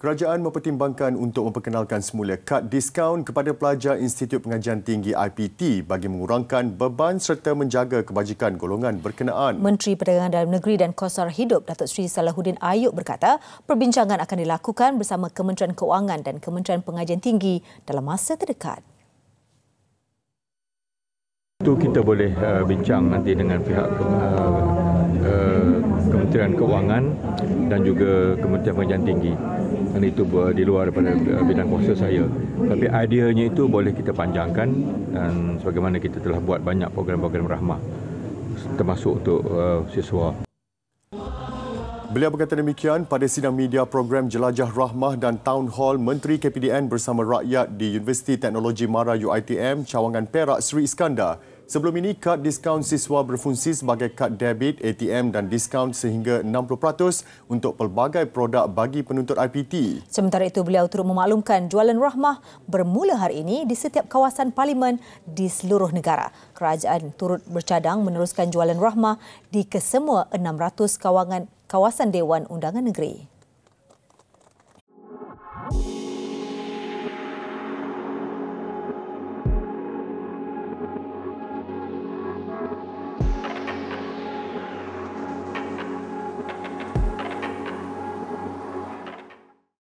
Kerajaan mempertimbangkan untuk memperkenalkan semula kad diskaun kepada pelajar Institut Pengajian Tinggi IPT bagi mengurangkan beban serta menjaga kebajikan golongan berkenaan. Menteri Perdagangan Dalam Negeri dan Kosar Hidup Datuk Sri Salahuddin Ayub berkata, perbincangan akan dilakukan bersama Kementerian Keuangan dan Kementerian Pengajian Tinggi dalam masa terdekat. Itu kita boleh uh, bincang nanti dengan pihak uh, uh, Kementerian Keuangan dan juga Kementerian Pengajian Tinggi dan itu di luar daripada uh, bidang kuasa saya. Tapi ideanya itu boleh kita panjangkan dan sebagaimana kita telah buat banyak program-program rahmah termasuk untuk uh, siswa Beliau berkata demikian pada sidang media program Jelajah Rahmah dan Town Hall Menteri KPDN bersama rakyat di Universiti Teknologi Mara UiTM Cawangan Perak Sri Iskandar. Sebelum ini, kad diskaun siswa berfungsi sebagai kad debit, ATM dan diskaun sehingga 60% untuk pelbagai produk bagi penuntut IPT. Sementara itu, beliau turut memaklumkan jualan rahmah bermula hari ini di setiap kawasan parlimen di seluruh negara. Kerajaan turut bercadang meneruskan jualan rahmah di kesemua 600 kawangan kawasan Dewan Undangan Negeri.